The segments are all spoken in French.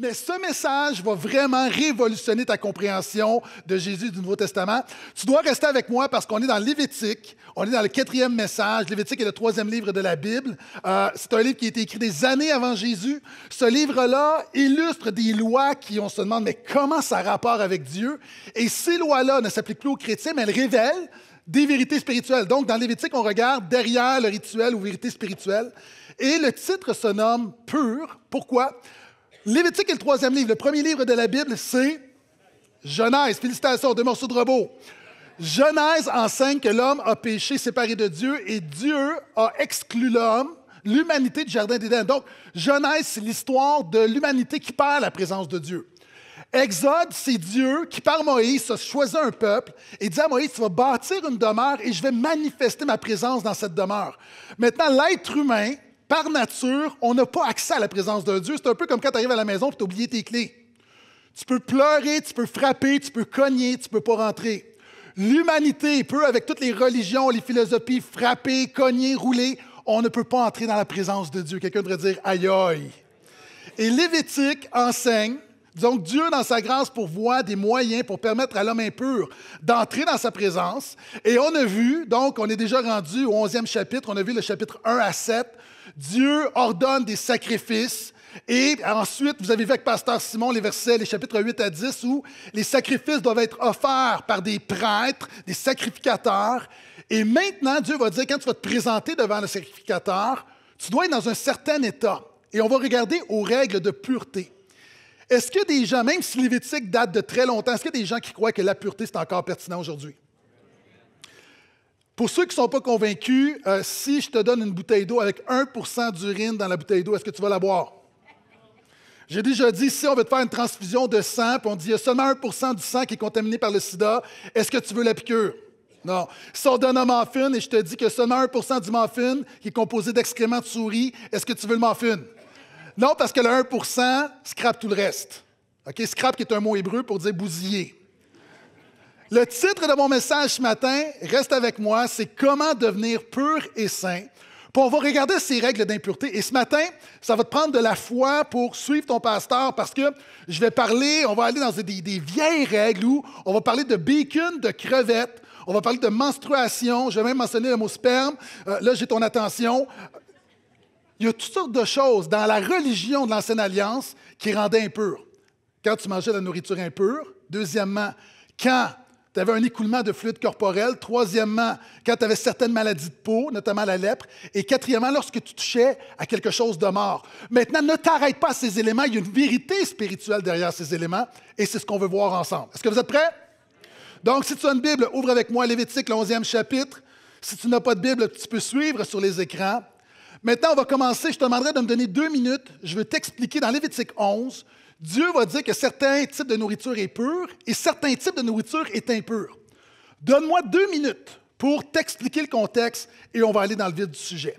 Mais ce message va vraiment révolutionner ta compréhension de Jésus du Nouveau Testament. Tu dois rester avec moi parce qu'on est dans Lévitique, on est dans le quatrième message. Lévitique est le troisième livre de la Bible. Euh, c'est un livre qui a été écrit des années avant Jésus. Ce livre-là illustre des lois qui, on se demande, mais comment ça rapport avec Dieu? Et ces lois-là ne s'appliquent plus aux chrétiens, mais elles révèlent des vérités spirituelles. Donc, dans Lévitique, on regarde derrière le rituel ou vérité spirituelle. Et le titre se nomme Pur. Pourquoi? Lévitique est le troisième livre. Le premier livre de la Bible, c'est Genèse. Félicitations, deux morceaux de robot. Genèse enseigne que l'homme a péché séparé de Dieu et Dieu a exclu l'homme, l'humanité du Jardin d'Éden. Donc, Genèse, c'est l'histoire de l'humanité qui perd la présence de Dieu. Exode, c'est Dieu qui, par Moïse, a choisi un peuple et dit à Moïse, tu vas bâtir une demeure et je vais manifester ma présence dans cette demeure. Maintenant, l'être humain, par nature, on n'a pas accès à la présence de Dieu. C'est un peu comme quand tu arrives à la maison et tu as oublié tes clés. Tu peux pleurer, tu peux frapper, tu peux cogner, tu ne peux pas rentrer. L'humanité peut, avec toutes les religions, les philosophies, frapper, cogner, rouler. On ne peut pas entrer dans la présence de Dieu. Quelqu'un devrait dire aïe aïe. Et Lévitique enseigne donc Dieu, dans sa grâce, pourvoit des moyens pour permettre à l'homme impur d'entrer dans sa présence. Et on a vu, donc on est déjà rendu au 11e chapitre, on a vu le chapitre 1 à 7, Dieu ordonne des sacrifices. Et ensuite, vous avez vu avec Pasteur Simon les versets, les chapitres 8 à 10, où les sacrifices doivent être offerts par des prêtres, des sacrificateurs. Et maintenant, Dieu va dire, quand tu vas te présenter devant le sacrificateur, tu dois être dans un certain état. Et on va regarder aux règles de pureté. Est-ce que des gens, même si Lévitique date de très longtemps, est-ce qu'il y a des gens qui croient que la pureté, c'est encore pertinent aujourd'hui? Pour ceux qui ne sont pas convaincus, euh, si je te donne une bouteille d'eau avec 1 d'urine dans la bouteille d'eau, est-ce que tu vas la boire? J'ai déjà dit, si on veut te faire une transfusion de sang, puis on dit, il y a seulement 1 du sang qui est contaminé par le sida, est-ce que tu veux la piqûre? Non. Si on donne un morphine et je te dis que seulement 1 du morphine qui est composé d'excréments de souris, est-ce que tu veux le morphine? Non, parce que le 1 scrape tout le reste. OK? Scrap qui est un mot hébreu pour dire bousiller. Le titre de mon message ce matin, reste avec moi, c'est Comment devenir pur et saint. Puis on va regarder ces règles d'impureté. Et ce matin, ça va te prendre de la foi pour suivre ton pasteur parce que je vais parler, on va aller dans des, vieilles règles où on va parler de bacon, de crevettes, on va parler de menstruation, je vais même mentionner le mot sperme. Euh, là, j'ai ton attention. Il y a toutes sortes de choses dans la religion de l'Ancienne Alliance qui rendaient impur. Quand tu mangeais de la nourriture impure, deuxièmement, quand tu avais un écoulement de fluide corporel. Troisièmement, quand tu avais certaines maladies de peau, notamment la lèpre. Et quatrièmement, lorsque tu touchais à quelque chose de mort. Maintenant, ne t'arrête pas à ces éléments. Il y a une vérité spirituelle derrière ces éléments. Et c'est ce qu'on veut voir ensemble. Est-ce que vous êtes prêts? Donc, si tu as une Bible, ouvre avec moi Lévitique, le 11e chapitre. Si tu n'as pas de Bible, tu peux suivre sur les écrans. Maintenant, on va commencer. Je te demanderai de me donner deux minutes. Je veux t'expliquer dans Lévitique 11 Dieu va dire que certains types de nourriture est pur et certains types de nourriture est impur. Donne-moi deux minutes pour t'expliquer le contexte et on va aller dans le vif du sujet.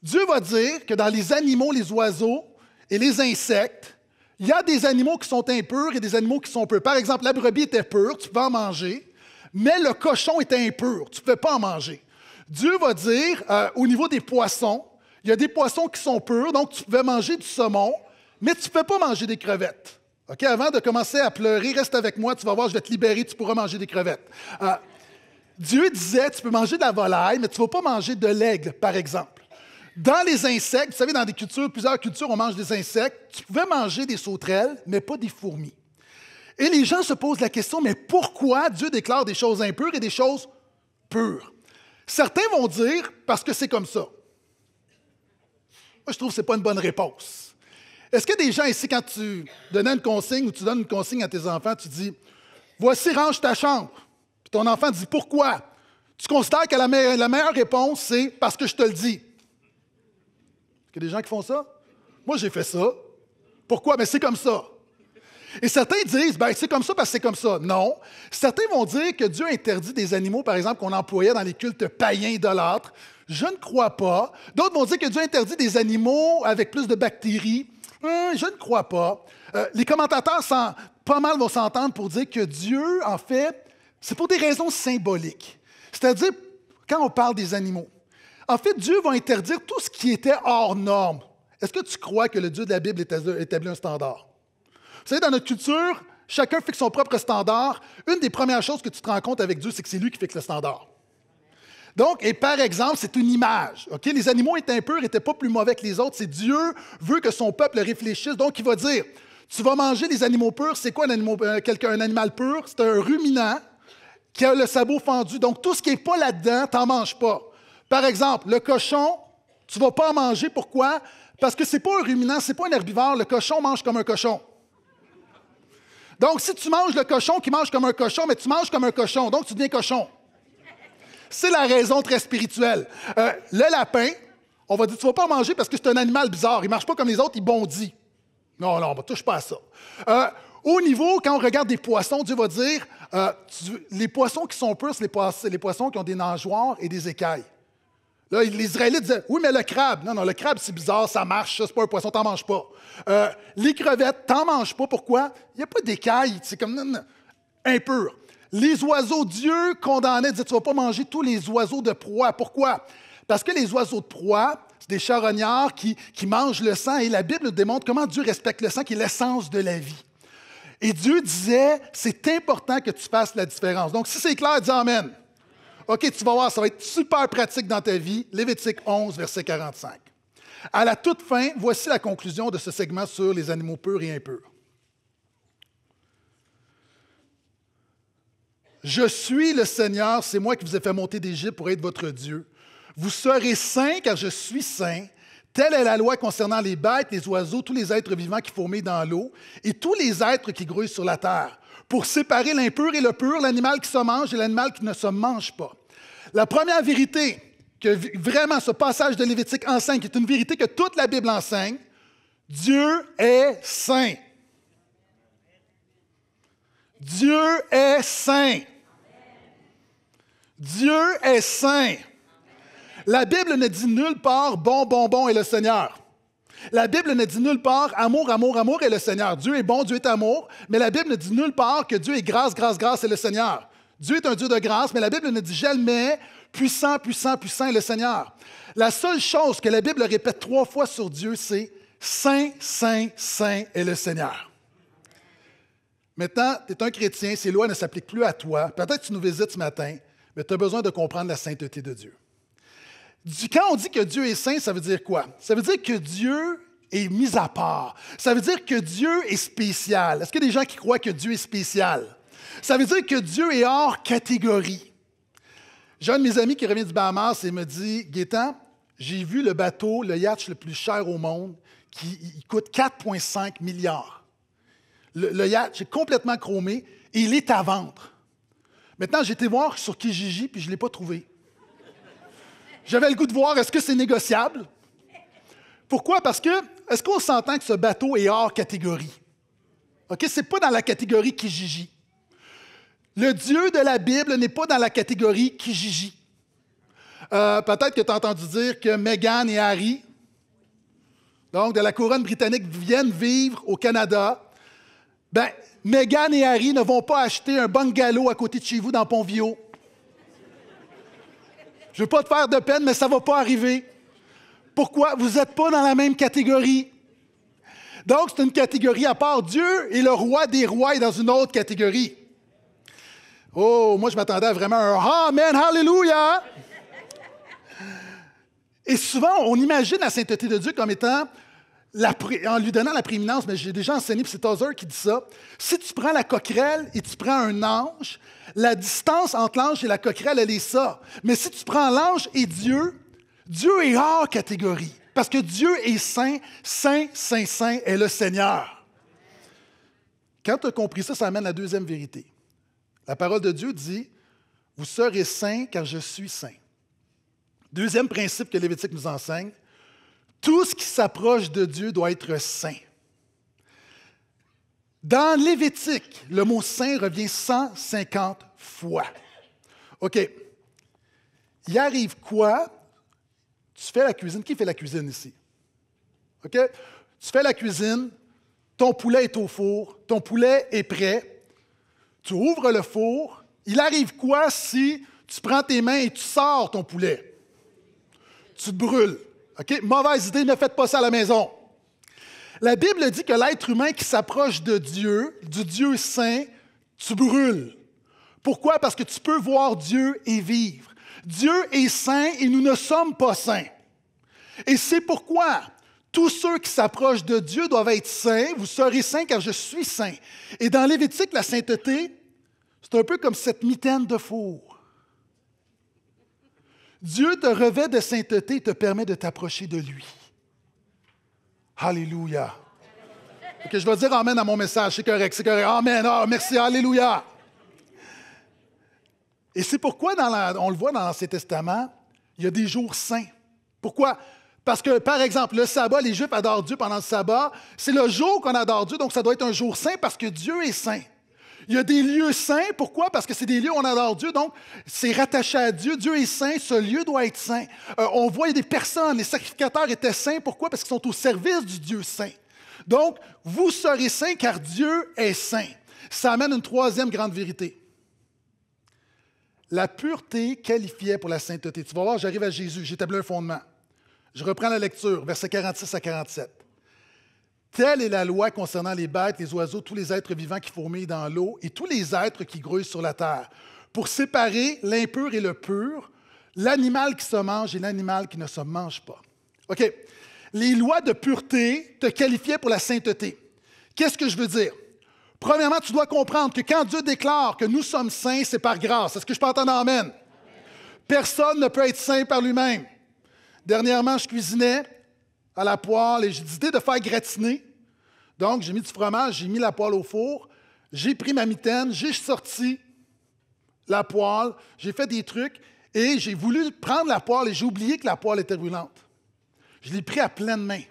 Dieu va dire que dans les animaux, les oiseaux et les insectes, il y a des animaux qui sont impurs et des animaux qui sont purs. Par exemple, la brebis était pure, tu peux en manger, mais le cochon était impur, tu ne pouvais pas en manger. Dieu va dire, euh, au niveau des poissons, il y a des poissons qui sont purs, donc tu pouvais manger du saumon, mais tu ne peux pas manger des crevettes. OK? Avant de commencer à pleurer, reste avec moi, tu vas voir, je vais te libérer, tu pourras manger des crevettes. Euh, Dieu disait, tu peux manger de la volaille, mais tu ne vas pas manger de l'aigle, par exemple. Dans les insectes, vous savez, dans des cultures, plusieurs cultures, on mange des insectes. Tu pouvais manger des sauterelles, mais pas des fourmis. Et les gens se posent la question, mais pourquoi Dieu déclare des choses impures et des choses pures? Certains vont dire, parce que c'est comme ça. Moi, je trouve que ce n'est pas une bonne réponse. Est-ce que des gens ici, quand tu donnais une consigne ou tu donnes une consigne à tes enfants, tu dis Voici, range ta chambre. Puis ton enfant dit Pourquoi Tu considères que la, meilleure réponse, c'est Parce que je te le dis. Est-ce qu'il y a des gens qui font ça Moi, j'ai fait ça. Pourquoi Mais c'est comme ça. Et certains disent, ben, c'est comme ça parce que c'est comme ça. Non. Certains vont dire que Dieu interdit des animaux, par exemple, qu'on employait dans les cultes païens idolâtres. Je ne crois pas. D'autres vont dire que Dieu interdit des animaux avec plus de bactéries. Euh, je ne crois pas. Euh, les commentateurs pas mal vont s'entendre pour dire que Dieu, en fait, c'est pour des raisons symboliques. C'est-à-dire, quand on parle des animaux, en fait, Dieu va interdire tout ce qui était hors norme. Est-ce que tu crois que le Dieu de la Bible établit un standard? Vous savez, dans notre culture, chacun fixe son propre standard. Une des premières choses que tu te rends compte avec Dieu, c'est que c'est lui qui fixe le standard. Donc, et par exemple, c'est une image. OK? Les animaux étaient impurs, n'étaient pas plus mauvais que les autres. C'est Dieu veut que son peuple réfléchisse. Donc, il va dire, tu vas manger des animaux purs. C'est quoi un, animal, euh, pur? C'est un ruminant qui a le sabot fendu. Donc, tout ce qui n'est pas là-dedans, t'en manges pas. Par exemple, le cochon, tu ne vas pas en manger. Pourquoi? Parce que c'est pas un ruminant, c'est pas un herbivore. Le cochon mange comme un cochon. Donc, si tu manges le cochon qui mange comme un cochon, mais tu manges comme un cochon, donc tu deviens cochon. C'est la raison très spirituelle. Euh, le lapin, on va dire, tu vas pas manger parce que c'est un animal bizarre. Il marche pas comme les autres, il bondit. Non, non, on ne touche pas à ça. Euh, au niveau, quand on regarde des poissons, Dieu va dire, euh, les poissons qui sont purs, c'est les, poissons, qui ont des nageoires et des écailles. Là, les Israélites disaient, oui, mais le crabe, non, non, le crabe, c'est bizarre, ça marche, c'est pas un poisson, t'en manges pas. les crevettes, t'en manges pas, pourquoi? Il n'y a pas d'écailles, c'est comme impur. Les oiseaux, Dieu condamnait, disait, tu ne vas pas manger tous les oiseaux de proie. Pourquoi? Parce que les oiseaux de proie, c'est des charognards qui, qui mangent le sang et la Bible démontre comment Dieu respecte le sang qui est l'essence de la vie. Et Dieu disait, c'est important que tu fasses la différence. Donc, si c'est clair, dis Amen. OK, tu vas voir, ça va être super pratique dans ta vie. Lévitique 11, verset 45. À la toute fin, voici la conclusion de ce segment sur les animaux purs et impurs. Je suis le Seigneur, c'est moi qui vous ai fait monter d'Égypte pour être votre Dieu. Vous serez saints car je suis saint. Telle est la loi concernant les bêtes, les oiseaux, tous les êtres vivants qui fourmillent dans l'eau et tous les êtres qui grouillent sur la terre, pour séparer l'impur et le pur, l'animal qui se mange et l'animal qui ne se mange pas. La première vérité que vraiment ce passage de Lévitique enseigne, qui est une vérité que toute la Bible enseigne, Dieu est saint. Dieu est saint. Dieu est saint. La Bible ne dit nulle part bon, bon, bon est le Seigneur. La Bible ne dit nulle part amour, amour, amour est le Seigneur. Dieu est bon, Dieu est amour, mais la Bible ne dit nulle part que Dieu est grâce, grâce, grâce est le Seigneur. Dieu est un Dieu de grâce, mais la Bible ne dit jamais puissant, puissant, puissant est le Seigneur. La seule chose que la Bible répète trois fois sur Dieu, c'est Saint, Saint, Saint est le Seigneur. Maintenant, tu es un chrétien, ces lois ne s'appliquent plus à toi. Peut-être que tu nous visites ce matin mais tu as besoin de comprendre la sainteté de Dieu. Quand on dit que Dieu est saint, ça veut dire quoi? Ça veut dire que Dieu est mis à part. Ça veut dire que Dieu est spécial. Est-ce qu'il y a des gens qui croient que Dieu est spécial? Ça veut dire que Dieu est hors catégorie. J'ai un de mes amis qui revient du Bahamas et me dit Guétan, j'ai vu le bateau, le yacht le plus cher au monde, qui coûte 4,5 milliards. Le, yacht est complètement chromé et il est à vendre. Maintenant, j'ai été voir sur Kijiji, puis je ne l'ai pas trouvé. J'avais le goût de voir, est-ce que c'est négociable? Pourquoi? Parce que, est-ce qu'on s'entend que ce bateau est hors catégorie? OK? C'est pas dans la catégorie Kijiji. Le Dieu de la Bible n'est pas dans la catégorie Kijiji. Euh, Peut-être que tu as entendu dire que Meghan et Harry, donc de la couronne britannique, viennent vivre au Canada. Ben, Megan et Harry ne vont pas acheter un bungalow à côté de chez vous dans Pontvio. Je ne veux pas te faire de peine, mais ça ne va pas arriver. Pourquoi? Vous n'êtes pas dans la même catégorie. Donc, c'est une catégorie à part. Dieu et le roi des rois est dans une autre catégorie. Oh, moi, je m'attendais à vraiment un Amen, Hallelujah! Et souvent, on imagine la sainteté de Dieu comme étant en lui donnant la prééminence, mais j'ai déjà enseigné, puis c'est Tozer qui dit ça, si tu prends la coquerelle et tu prends un ange, la distance entre l'ange et la coquerelle, elle est ça. Mais si tu prends l'ange et Dieu, Dieu est hors catégorie. Parce que Dieu est saint, saint, saint, saint est le Seigneur. Quand tu as compris ça, ça amène à la deuxième vérité. La parole de Dieu dit, vous serez saints car je suis saint. Deuxième principe que Lévitique nous enseigne, tout ce qui s'approche de Dieu doit être saint. Dans Lévitique, le mot saint revient 150 fois. OK. Il arrive quoi? Tu fais la cuisine. Qui fait la cuisine ici? OK? Tu fais la cuisine, ton poulet est au four, ton poulet est prêt. Tu ouvres le four. Il arrive quoi si tu prends tes mains et tu sors ton poulet? Tu te brûles. OK? Mauvaise idée, ne faites pas ça à la maison. La Bible dit que l'être humain qui s'approche de Dieu, du Dieu saint, tu brûles. Pourquoi? Parce que tu peux voir Dieu et vivre. Dieu est saint et nous ne sommes pas saints. Et c'est pourquoi tous ceux qui s'approchent de Dieu doivent être saints. Vous serez saints car je suis saint. Et dans Lévitique, la sainteté, c'est un peu comme cette mitaine de four. Dieu te revêt de sainteté et te permet de t'approcher de lui. Alléluia. que je dois dire Amen à mon message, c'est correct, c'est correct. Amen, ah, merci, Alléluia. Et c'est pourquoi, dans on le voit dans l'Ancien Testament, il y a des jours saints. Pourquoi? Parce que, par exemple, le sabbat, les Juifs adorent Dieu pendant le sabbat. C'est le jour qu'on adore Dieu, donc ça doit être un jour saint parce que Dieu est saint. Il y a des lieux saints. Pourquoi? Parce que c'est des lieux où on adore Dieu. Donc, c'est rattaché à Dieu. Dieu est saint. Ce lieu doit être saint. Euh, on voit des personnes, les sacrificateurs étaient saints. Pourquoi? Parce qu'ils sont au service du Dieu saint. Donc, vous serez saints car Dieu est saint. Ça amène une troisième grande vérité. La pureté qualifiait pour la sainteté. Tu vas voir, j'arrive à Jésus. J'établis un fondement. Je reprends la lecture, versets 46 à 47. Telle est la loi concernant les bêtes, les oiseaux, tous les êtres vivants qui fourmillent dans l'eau et tous les êtres qui grouillent sur la terre, pour séparer l'impur et le pur, l'animal qui se mange et l'animal qui ne se mange pas. OK. Les lois de pureté te qualifiaient pour la sainteté. Qu'est-ce que je veux dire? Premièrement, tu dois comprendre que quand Dieu déclare que nous sommes saints, c'est par grâce. Est-ce que je peux entendre Amen? Personne ne peut être saint par lui-même. Dernièrement, je cuisinais à la poêle et j'ai décidé de faire gratiner. Donc, j'ai mis du fromage, j'ai mis la poêle au four, j'ai pris ma mitaine, j'ai sorti la poêle, j'ai fait des trucs et j'ai voulu prendre la poêle et j'ai oublié que la poêle était brûlante. Je l'ai pris à pleine main.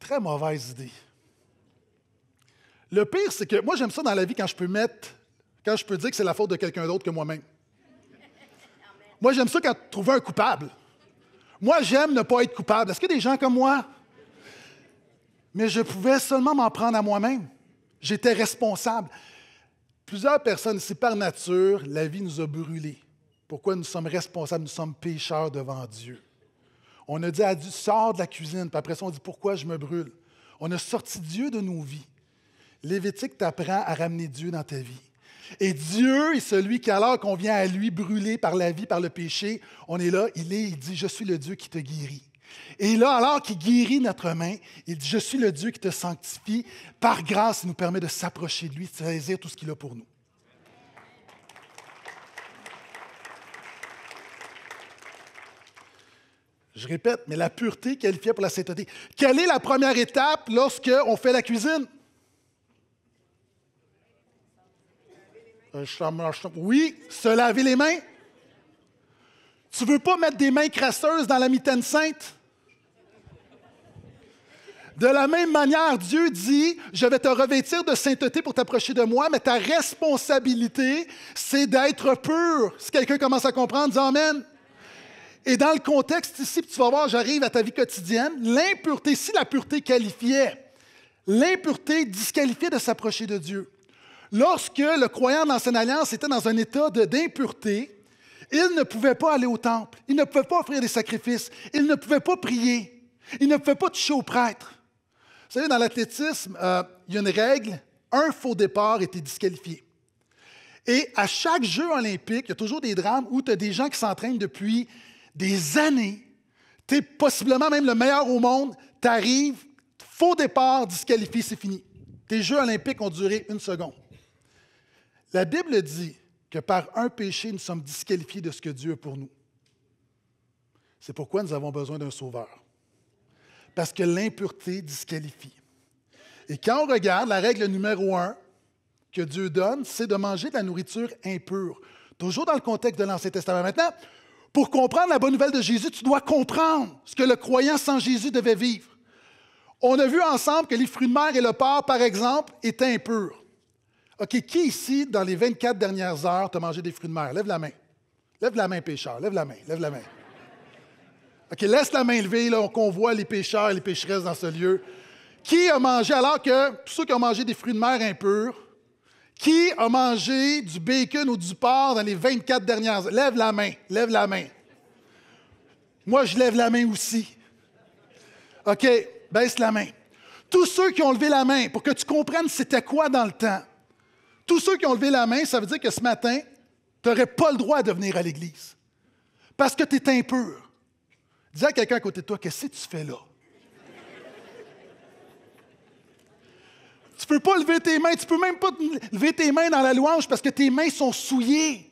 Très mauvaise idée. Le pire, c'est que moi, j'aime ça dans la vie quand je peux mettre, quand je peux dire que c'est la faute de quelqu'un d'autre que moi-même. Moi, j'aime ça quand trouver un coupable. Moi, j'aime ne pas être coupable. Est-ce qu'il y a des gens comme moi? Mais je pouvais seulement m'en prendre à moi-même. J'étais responsable. Plusieurs personnes, c'est par nature, la vie nous a brûlés. Pourquoi nous sommes responsables? Nous sommes pécheurs devant Dieu. On a dit à Dieu, sors de la cuisine. Puis après ça, on dit, pourquoi je me brûle? On a sorti Dieu de nos vies. Lévitique t'apprend à ramener Dieu dans ta vie. Et Dieu est celui qui, alors qu'on vient à lui brûler par la vie, par le péché, on est là, il est, il dit, je suis le Dieu qui te guérit. Et là, alors qu'il guérit notre main, il dit, je suis le Dieu qui te sanctifie. Par grâce, il nous permet de s'approcher de lui, de saisir tout ce qu'il a pour nous. Je répète, mais la pureté qualifiée pour la sainteté. Quelle est la première étape lorsqu'on fait la cuisine? Euh, oui, se laver les mains. Tu veux pas mettre des mains crasseuses dans la mitaine sainte? De la même manière, Dieu dit, je vais te revêtir de sainteté pour t'approcher de moi, mais ta responsabilité, c'est d'être pur. Si quelqu'un commence à comprendre, dis Amen. Et dans le contexte ici, tu vas voir, j'arrive à ta vie quotidienne, l'impureté, si la pureté qualifiait, l'impureté disqualifiait de s'approcher de Dieu. Lorsque le croyant dans son alliance était dans un état d'impureté, il ne pouvait pas aller au temple, il ne pouvait pas offrir des sacrifices, il ne pouvait pas prier, il ne pouvait pas toucher au prêtre. Vous savez, dans l'athlétisme, euh, il y a une règle, un faux départ était disqualifié. Et à chaque jeu olympique, il y a toujours des drames où tu as des gens qui s'entraînent depuis des années. Tu es possiblement même le meilleur au monde, tu arrives, faux départ, disqualifié, c'est fini. Tes Jeux olympiques ont duré une seconde. La Bible dit que par un péché, nous sommes disqualifiés de ce que Dieu a pour nous. C'est pourquoi nous avons besoin d'un sauveur. Parce que l'impureté disqualifie. Et quand on regarde la règle numéro un que Dieu donne, c'est de manger de la nourriture impure. Toujours dans le contexte de l'Ancien Testament. Maintenant, pour comprendre la bonne nouvelle de Jésus, tu dois comprendre ce que le croyant sans Jésus devait vivre. On a vu ensemble que les fruits de mer et le porc, par exemple, étaient impurs. OK, qui ici, dans les 24 dernières heures, t'a mangé des fruits de mer? Lève la main. Lève la main, pêcheur. Lève la main. Lève la main. OK, laisse la main levée, là, convoie les pêcheurs et les pécheresses dans ce lieu. Qui a mangé, alors que ceux qui ont mangé des fruits de mer impurs, qui a mangé du bacon ou du porc dans les 24 dernières heures? Lève la main. Lève la main. Moi, je lève la main aussi. OK, baisse la main. Tous ceux qui ont levé la main, pour que tu comprennes c'était quoi dans le temps tous ceux qui ont levé la main, ça veut dire que ce matin, tu n'aurais pas le droit de venir à l'Église. Parce que tu es impur. Dis à quelqu'un à côté de toi, qu'est-ce que tu fais là? tu ne peux pas lever tes mains, tu ne peux même pas lever tes mains dans la louange parce que tes mains sont souillées.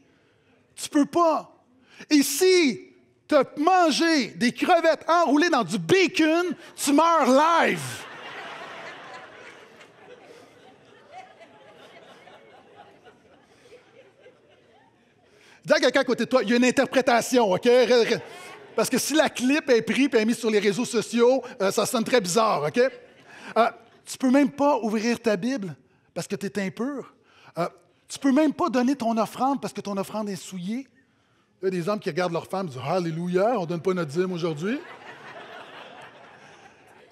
Tu ne peux pas. Et si tu as mangé des crevettes enroulées dans du bacon, tu meurs live. Dis à quelqu'un à côté de toi, il y a une interprétation, OK? Parce que si la clip est prise et est mise sur les réseaux sociaux, euh, ça sonne très bizarre, OK? Euh, tu peux même pas ouvrir ta Bible parce que tu es impur. Tu euh, tu peux même pas donner ton offrande parce que ton offrande est souillée. Il y a des hommes qui regardent leur femme et disent Alléluia, on donne pas notre dîme aujourd'hui.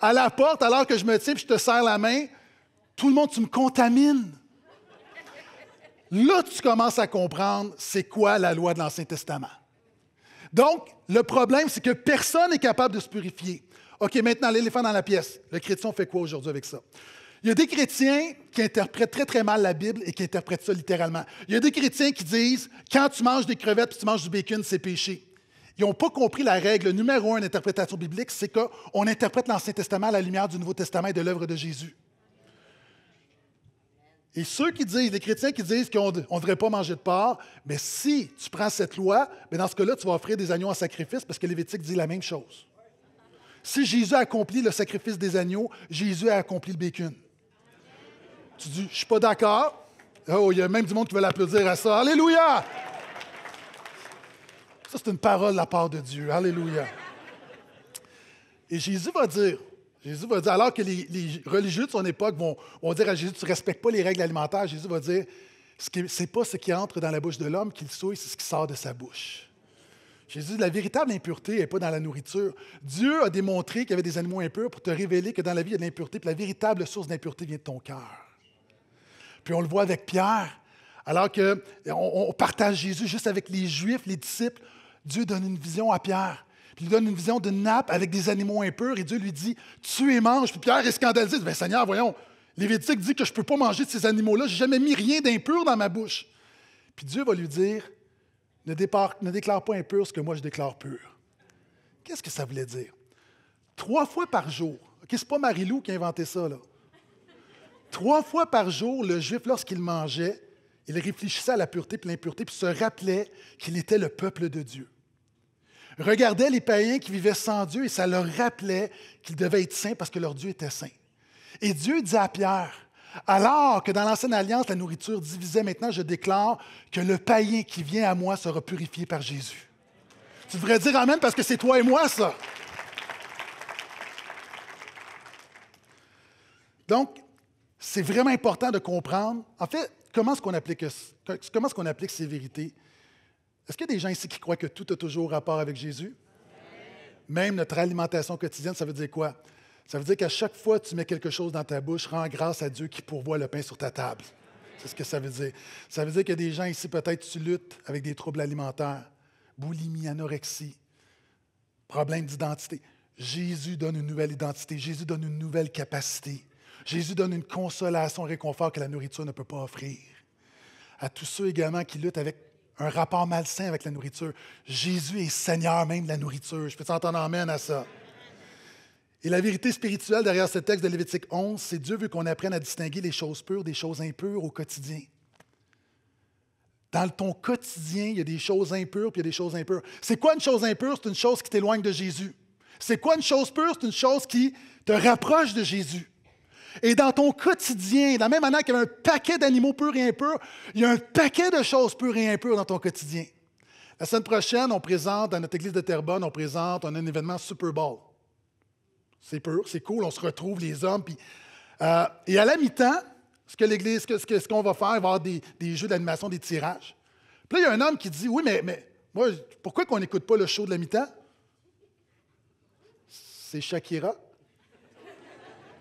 à la porte, alors que je me tiens et je te serre la main, tout le monde, tu me contamines. Là, tu commences à comprendre c'est quoi la loi de l'Ancien Testament. Donc, le problème, c'est que personne n'est capable de se purifier. OK, maintenant, l'éléphant dans la pièce. Le chrétien fait quoi aujourd'hui avec ça? Il y a des chrétiens qui interprètent très, très mal la Bible et qui interprètent ça littéralement. Il y a des chrétiens qui disent quand tu manges des crevettes et tu manges du bacon, c'est péché. Ils n'ont pas compris la règle numéro un d'interprétation biblique, c'est qu'on interprète l'Ancien Testament à la lumière du Nouveau Testament et de l'œuvre de Jésus. Et ceux qui disent, les chrétiens qui disent qu'on ne devrait pas manger de porc, mais si tu prends cette loi, ben dans ce cas-là, tu vas offrir des agneaux en sacrifice parce que Lévitique dit la même chose. Si Jésus a accompli le sacrifice des agneaux, Jésus a accompli le bécune. Tu dis, je ne suis pas d'accord. Oh, il y a même du monde qui veut l'applaudir à ça. Alléluia! Ça, c'est une parole de la part de Dieu. Alléluia. Et Jésus va dire, Jésus va dire, alors que les, religieux de son époque vont, dire à Jésus, tu ne respectes pas les règles alimentaires, Jésus va dire, ce n'est pas ce qui entre dans la bouche de l'homme qu'il souille, c'est ce qui sort de sa bouche. Jésus la véritable impureté n'est pas dans la nourriture. Dieu a démontré qu'il y avait des animaux impurs pour te révéler que dans la vie, il y a de l'impureté, puis la véritable source d'impureté vient de ton cœur. Puis on le voit avec Pierre, alors qu'on on partage Jésus juste avec les Juifs, les disciples. Dieu donne une vision à Pierre. Puis il lui donne une vision de nappe avec des animaux impurs et Dieu lui dit Tu et mange. Puis Pierre est scandalisé. Ben, Seigneur, voyons, Lévitique dit que je ne peux pas manger de ces animaux-là. Je n'ai jamais mis rien d'impur dans ma bouche. Puis Dieu va lui dire ne, déclare pas impur ce que moi je déclare pur. Qu'est-ce que ça voulait dire Trois fois par jour. Ce n'est pas Marie-Lou qui a inventé ça, là. Trois fois par jour, le juif, lorsqu'il mangeait, il réfléchissait à la pureté et l'impureté, puis se rappelait qu'il était le peuple de Dieu regardaient les païens qui vivaient sans Dieu et ça leur rappelait qu'ils devaient être saints parce que leur Dieu était saint. Et Dieu dit à Pierre, alors que dans l'ancienne alliance, la nourriture divisait, maintenant je déclare que le païen qui vient à moi sera purifié par Jésus. Tu devrais dire Amen parce que c'est toi et moi, ça. Donc, c'est vraiment important de comprendre, en fait, comment est-ce qu'on applique, comment est-ce qu'on applique ces vérités est-ce qu'il y a des gens ici qui croient que tout a toujours rapport avec Jésus? Même notre alimentation quotidienne, ça veut dire quoi? Ça veut dire qu'à chaque fois que tu mets quelque chose dans ta bouche, rends grâce à Dieu qui pourvoit le pain sur ta table. C'est ce que ça veut dire. Ça veut dire qu'il y a des gens ici, peut-être, tu luttes avec des troubles alimentaires, boulimie, anorexie, problème d'identité. Jésus donne une nouvelle identité. Jésus donne une nouvelle capacité. Jésus donne une consolation, un réconfort que la nourriture ne peut pas offrir. À tous ceux également qui luttent avec un rapport malsain avec la nourriture. Jésus est Seigneur même de la nourriture. Je peux t'entendre amène à ça. Et la vérité spirituelle derrière ce texte de Lévitique 11, c'est Dieu veut qu'on apprenne à distinguer les choses pures des choses impures au quotidien. Dans ton quotidien, il y a des choses impures puis il y a des choses impures. C'est quoi une chose impure? C'est une chose qui t'éloigne de Jésus. C'est quoi une chose pure? C'est une chose qui te rapproche de Jésus. Et dans ton quotidien, de la même manière qu'il y avait un paquet d'animaux purs et impurs, il y a un paquet de choses pures et impures dans ton quotidien. La semaine prochaine, on présente, dans notre église de Terrebonne, on présente, un événement Super Bowl. C'est pur, c'est cool, on se retrouve les hommes. Puis, euh, et à la mi-temps, ce que l'église, ce qu'on va faire, il va y avoir des, jeux d'animation, des tirages. Puis là, il y a un homme qui dit Oui, mais, mais moi, pourquoi qu'on n'écoute pas le show de la mi-temps? C'est Shakira.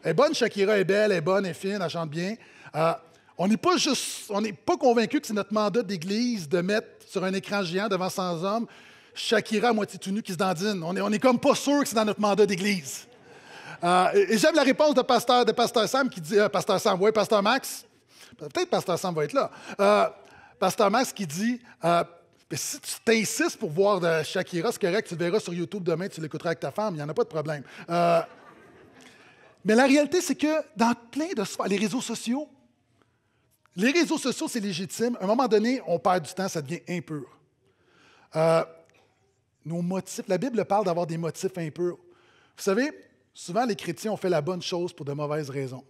Elle est bonne, Shakira est belle, elle est bonne, elle est fine, elle chante bien. Euh, on n'est pas juste, on n'est pas convaincu que c'est notre mandat d'Église de mettre sur un écran géant devant 100 hommes Shakira à moitié tout nu qui se dandine. On n'est on est comme pas sûr que c'est dans notre mandat d'Église. Euh, et, j'aime la réponse de pasteur, de pasteur Sam qui dit, euh, pasteur Sam, oui, pasteur Max, peut-être pasteur Sam va être là. pasteur Max qui dit, si tu t'insistes pour voir de Shakira, c'est correct, tu le verras sur YouTube demain, tu l'écouteras avec ta femme, il n'y en a pas de problème. Mais la réalité, c'est que dans plein de les réseaux sociaux, les réseaux sociaux, c'est légitime. À un moment donné, on perd du temps, ça devient impur. Euh, nos motifs, la Bible parle d'avoir des motifs impurs. Vous savez, souvent les chrétiens ont fait la bonne chose pour de mauvaises raisons.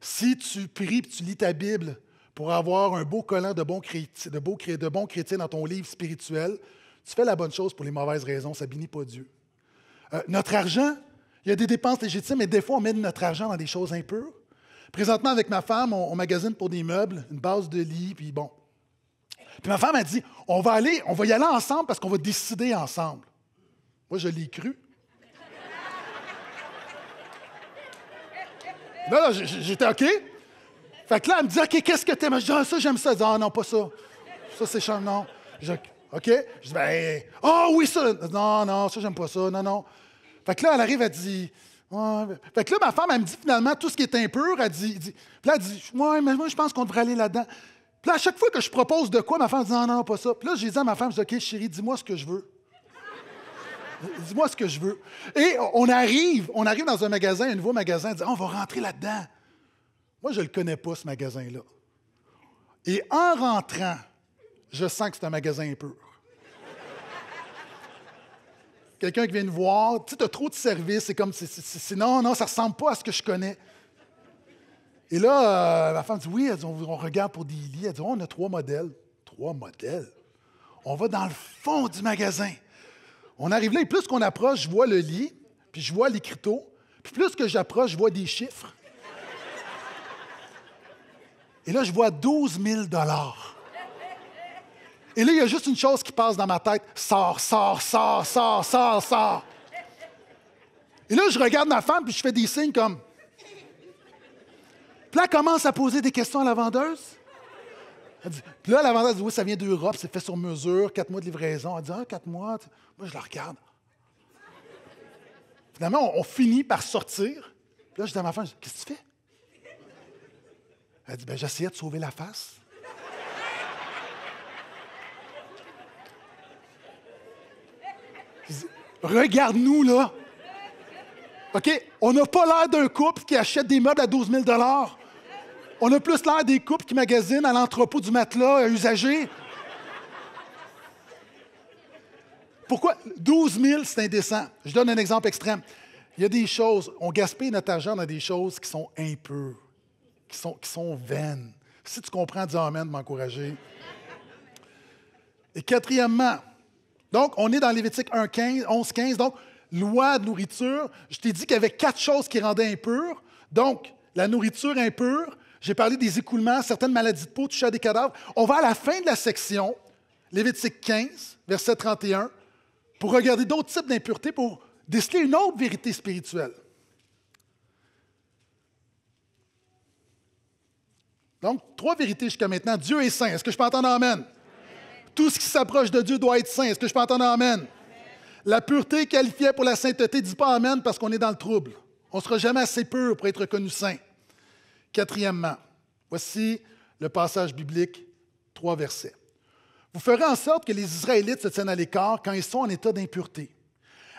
Si tu pries, tu lis ta Bible pour avoir un beau collant de bons chrétiens, de, dans ton livre spirituel, tu fais la bonne chose pour les mauvaises raisons, ça bénit pas Dieu. Euh, notre argent, il y a des dépenses légitimes, mais des fois, on met notre argent dans des choses un peu. Présentement, avec ma femme, on, magasine pour des meubles, une base de lit, puis bon. Puis ma femme a dit on va aller, on va y aller ensemble parce qu'on va décider ensemble. Moi, je l'ai cru. Là, là j'étais OK. Fait que là, elle me dit OK, qu'est-ce que t'aimes Je dis ah, ça, j'aime ça. Elle dit ah, non, pas ça. Ça, c'est chiant, non. OK Je dis Ben, ah oh, oui, ça. Non, non, ça, j'aime pas ça. Non, non. Fait que là, elle arrive, elle dit. Fait que là, ma femme, elle me dit finalement tout ce qui est impur. Elle dit. puis là, elle dit mais moi, je pense qu'on devrait aller là-dedans. Puis là, à chaque fois que je propose de quoi, ma femme dit Non, non, pas ça. Puis là, j'ai dit à ma femme Ok, chérie, dis-moi ce que je veux. dis-moi ce que je veux. Et on arrive, on arrive dans un magasin, un nouveau magasin, dit ah, On va rentrer là-dedans. Moi, je ne le connais pas, ce magasin-là. Et en rentrant, je sens que c'est un magasin impur quelqu'un qui vient nous voir, tu sais, as trop de services, c'est comme, c'est, non, non, ça ressemble pas à ce que je connais. Et là, euh, ma femme dit, oui, on, regarde pour des lits. Elle dit, on a trois modèles. Trois modèles? On va dans le fond du magasin. On arrive là, et plus qu'on approche, je vois le lit, puis je vois les puis plus que j'approche, je vois des chiffres. Et là, je vois 12 000 dollars. Et là, il y a juste une chose qui passe dans ma tête. Sors, sors, sors, sors, sors, sors. Et là, je regarde ma femme, puis je fais des signes comme... Puis là, elle commence à poser des questions à la vendeuse. Elle dit, puis là, la vendeuse dit, oui, ça vient d'Europe, c'est fait sur mesure, quatre mois de livraison. Elle dit, ah, quatre mois. Moi, je la regarde. Finalement, on, finit par sortir. Puis là, je dis à ma femme, qu'est-ce que tu fais? Elle dit, ben, j'essayais de sauver la face. Regarde-nous, là. OK? On n'a pas l'air d'un couple qui achète des meubles à 12 000 On a plus l'air des couples qui magasinent à l'entrepôt du matelas usagé. Pourquoi? 12 000, c'est indécent. Je donne un exemple extrême. Il y a des choses, on gaspille notre argent dans des choses qui sont impures, qui sont, qui sont vaines. Si tu comprends, dis Amen de m'encourager. Et quatrièmement, donc, on est dans Lévitique 1, 15, 11, 15. Donc, loi de nourriture. Je t'ai dit qu'il y avait quatre choses qui rendaient impures. Donc, la nourriture impure. J'ai parlé des écoulements, certaines maladies de peau, toucher à des cadavres. On va à la fin de la section, Lévitique 15, verset 31, pour regarder d'autres types d'impuretés, pour déceler une autre vérité spirituelle. Donc, trois vérités jusqu'à maintenant. Dieu est saint. Est-ce que je peux entendre Amen? Tout ce qui s'approche de Dieu doit être saint. Est-ce que je peux entendre Amen? La pureté qualifiée pour la sainteté ne dit pas Amen parce qu'on est dans le trouble. On ne sera jamais assez pur pour être reconnu saint. Quatrièmement, voici le passage biblique, trois versets. Vous ferez en sorte que les Israélites se tiennent à l'écart quand ils sont en état d'impureté.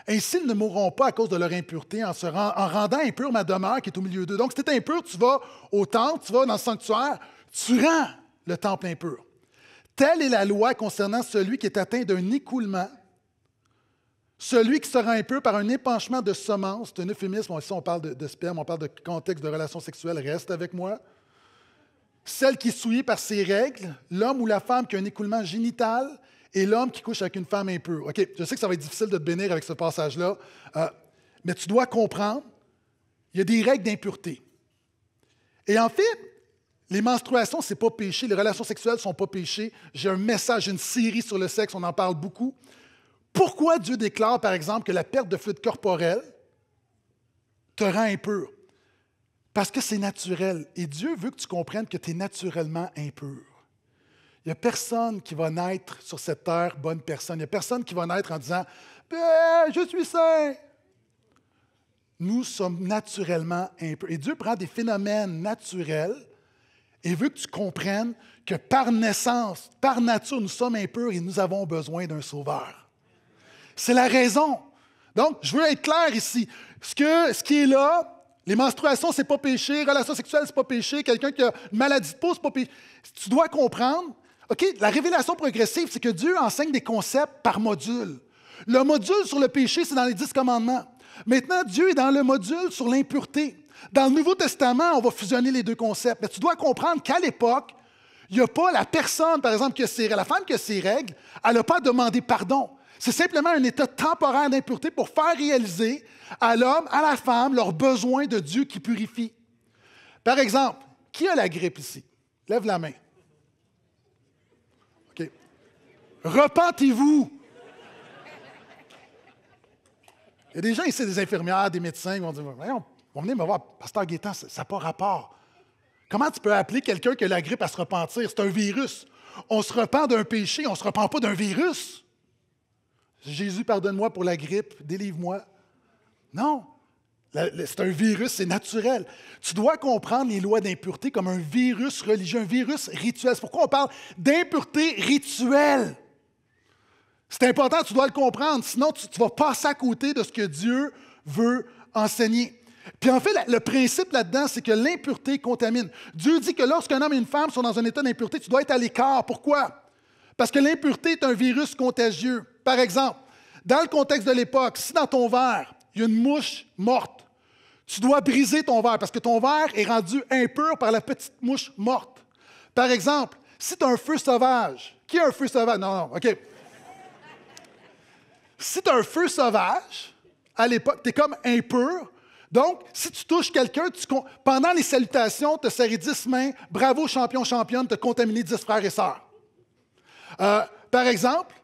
Ainsi, ils ne mourront pas à cause de leur impureté en, se rendant impur ma demeure qui est au milieu d'eux. Donc, si tu es impur, tu vas au temple, tu vas dans le sanctuaire, tu rends le temple impur. Telle est la loi concernant celui qui est atteint d'un écoulement, celui qui se rend peu par un épanchement de semences. C'est un euphémisme. Ici, on parle de, sperme, on parle de contexte de relations sexuelles. Reste avec moi. Celle qui souillée par ses règles, l'homme ou la femme qui a un écoulement génital, et l'homme qui couche avec une femme impure. OK, je sais que ça va être difficile de te bénir avec ce passage-là, euh, mais tu dois comprendre, il y a des règles d'impureté. Et en fait, les menstruations, c'est pas péché. Les relations sexuelles sont pas péchées. J'ai un message, une série sur le sexe, on en parle beaucoup. Pourquoi Dieu déclare, par exemple, que la perte de fluide corporelle te rend impur? Parce que c'est naturel. Et Dieu veut que tu comprennes que tu es naturellement impur. Il n'y a personne qui va naître sur cette terre bonne personne. Il n'y a personne qui va naître en disant ben, Je suis saint. Nous sommes naturellement impurs. Et Dieu prend des phénomènes naturels et veut que tu comprennes que par naissance, par nature, nous sommes impurs et nous avons besoin d'un sauveur. C'est la raison. Donc, je veux être clair ici. Ce, que, qui est là, les menstruations, c'est pas péché, relations sexuelles, c'est pas péché, quelqu'un qui a une maladie de peau, n'est pas péché. Tu dois comprendre. OK, la révélation progressive, c'est que Dieu enseigne des concepts par module. Le module sur le péché, c'est dans les dix commandements. Maintenant, Dieu est dans le module sur l'impureté. Dans le Nouveau Testament, on va fusionner les deux concepts, mais tu dois comprendre qu'à l'époque, il n'y a pas la personne, par exemple, que c'est la femme qui a ses règles, elle n'a pas demandé pardon. C'est simplement un état temporaire d'impureté pour faire réaliser à l'homme, à la femme, leurs besoin de Dieu qui purifie. Par exemple, qui a la grippe ici? Lève la main. OK. Repentez-vous. Il y a des gens ici, des infirmières, des médecins, qui vont dire Voyons, Venez me voir, Pasteur Gaétan, ça n'a pas rapport. Comment tu peux appeler quelqu'un qui a la grippe à se repentir? C'est un virus. On se repent d'un péché, on ne se repent pas d'un virus. Jésus, pardonne-moi pour la grippe, délivre-moi. Non, c'est un virus, c'est naturel. Tu dois comprendre les lois d'impureté comme un virus religieux, un virus rituel. C'est pourquoi on parle d'impureté rituelle. C'est important, tu dois le comprendre, sinon tu, vas passer à côté de ce que Dieu veut enseigner. Puis en fait, le principe là-dedans, c'est que l'impureté contamine. Dieu dit que lorsqu'un homme et une femme sont dans un état d'impureté, tu dois être à l'écart. Pourquoi? Parce que l'impureté est un virus contagieux. Par exemple, dans le contexte de l'époque, si dans ton verre, il y a une mouche morte, tu dois briser ton verre parce que ton verre est rendu impur par la petite mouche morte. Par exemple, si tu as un feu sauvage, qui a un feu sauvage? Non, non, OK. Si tu as un feu sauvage, à l'époque, tu es comme impur donc, si tu touches quelqu'un, pendant les salutations, te serrer 10 mains, bravo champion, championne, as contaminer 10 frères et sœurs. Euh, par exemple,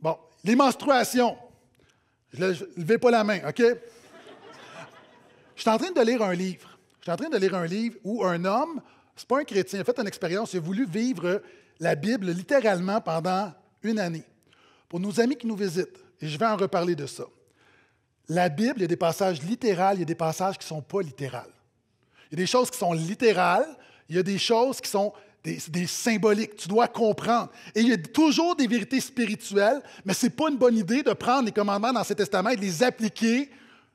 bon, les menstruations. Je ne pas la main, OK? Je suis en train de lire un livre. Je suis en train de lire un livre où un homme, c'est pas un chrétien, a fait une expérience, il a voulu vivre la Bible littéralement pendant une année. Pour nos amis qui nous visitent, et je vais en reparler de ça la Bible, il y a des passages littéraux, il y a des passages qui ne sont pas littéraux. Il y a des choses qui sont littérales, il y a des choses qui sont des, symboliques. Tu dois comprendre. Et il y a toujours des vérités spirituelles, mais ce n'est pas une bonne idée de prendre les commandements dans cet testament et de les appliquer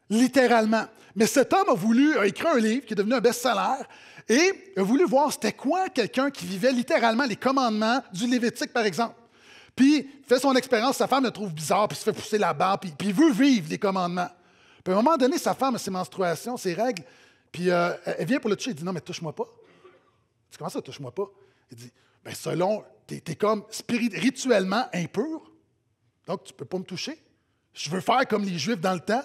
littéralement. Mais cet homme a voulu, a écrit un livre qui est devenu un best-seller et a voulu voir c'était quoi quelqu'un qui vivait littéralement les commandements du Lévitique, par exemple. Puis, fait son expérience, sa femme le trouve bizarre, puis se fait pousser la barre, puis, il veut vivre les commandements. Puis à un moment donné, sa femme a ses menstruations, ses règles, puis euh, elle vient pour le toucher, elle dit Non, mais touche-moi pas. Tu commences à ça, touche-moi pas Il dit Bien, selon, t'es es comme rituellement impur, donc tu peux pas me toucher. Je veux faire comme les Juifs dans le temps.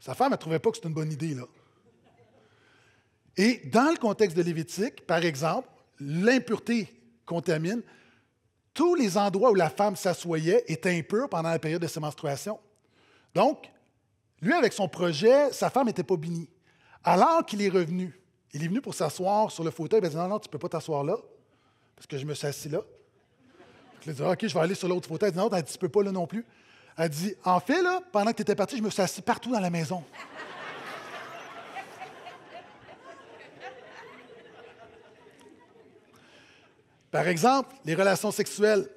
Sa femme ne trouvait pas que c'était une bonne idée, là. Et dans le contexte de Lévitique, par exemple, l'impureté contamine, tous les endroits où la femme s'assoyait étaient impurs pendant la période de ses menstruations. Donc, lui, avec son projet, sa femme n'était pas bénie. Alors qu'il est revenu, il est venu pour s'asseoir sur le fauteuil, il a dit Non, non, tu ne peux pas t'asseoir là, parce que je me suis assis là. Je lui ai dit OK, je vais aller sur l'autre fauteuil. Elle dit Non, tu ne peux pas là non plus. Elle dit En fait, là, pendant que tu étais parti, je me suis assis partout dans la maison. Par exemple, les relations sexuelles.